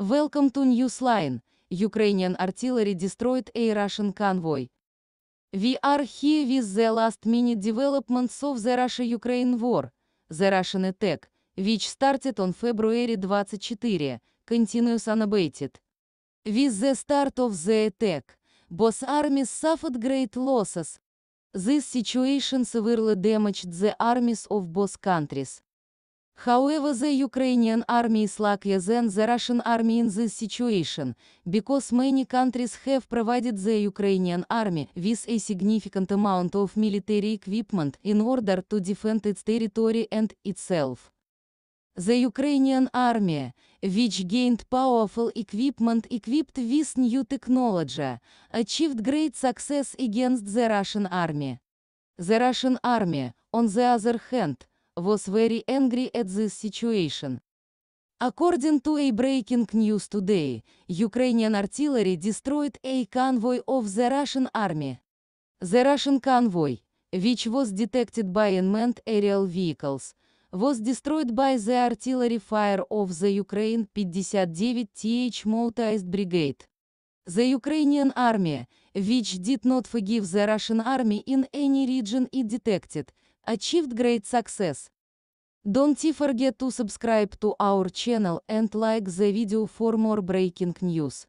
Welcome to Newsline, Ukrainian artillery destroyed a Russian convoy. We are here with the last-minute developments of the Russia-Ukraine war, the Russian attack, which started on February 24, continues unabated. With the start of the attack, both armies suffered great losses. These situations severely damaged the armies of both countries. However, the Ukrainian army is luckier than the Russian army in this situation, because many countries have provided the Ukrainian army with a significant amount of military equipment in order to defend its territory and itself. The Ukrainian army, which gained powerful equipment equipped with new technology, achieved great success against the Russian army. The Russian army, on the other hand, was very angry at this situation. According to a breaking news today, Ukrainian artillery destroyed a convoy of the Russian army. The Russian convoy, which was detected by unmanned aerial vehicles, was destroyed by the artillery fire of the Ukraine 59th Motorized Brigade. The Ukrainian army, which did not forgive the Russian army in any region it detected, achieved great success. Don't forget to subscribe to our channel and like the video for more breaking news.